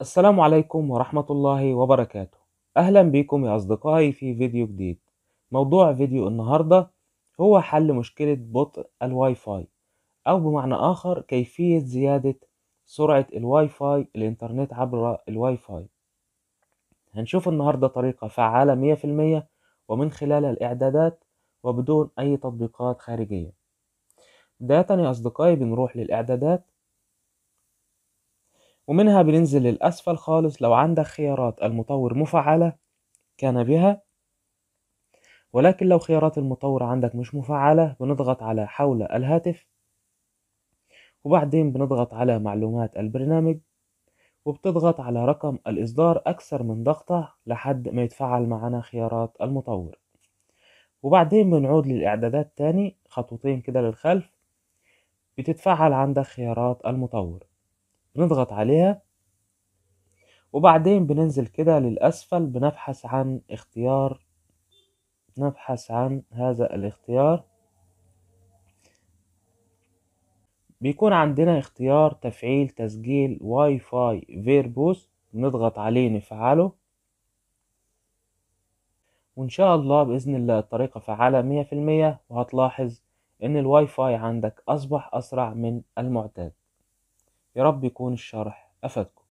السلام عليكم ورحمة الله وبركاته أهلا بكم يا أصدقائي في فيديو جديد موضوع فيديو النهاردة هو حل مشكلة بطء الواي فاي أو بمعنى آخر كيفية زيادة سرعة الواي فاي الإنترنت عبر الواي فاي هنشوف النهاردة طريقة فعالة 100% ومن خلالها الإعدادات وبدون أي تطبيقات خارجية بداية يا أصدقائي بنروح للإعدادات ومنها بننزل للأسفل خالص لو عندك خيارات المطور مفعلة كان بها ولكن لو خيارات المطور عندك مش مفعلة بنضغط على حول الهاتف وبعدين بنضغط على معلومات البرنامج وبتضغط على رقم الإصدار أكثر من ضغطة لحد ما يتفعل معنا خيارات المطور وبعدين بنعود للإعدادات تاني خطوتين كده للخلف بتتفعل عندك خيارات المطور بنضغط عليها وبعدين بننزل كده للأسفل بنبحث عن اختيار نبحث عن هذا الاختيار بيكون عندنا اختيار تفعيل تسجيل واي فاي فيربوس بنضغط عليه نفعله وان شاء الله باذن الله الطريقه فعاله مية في المية وهتلاحظ ان الواي فاي عندك اصبح اسرع من المعتاد يا رب يكون الشرح أفادكم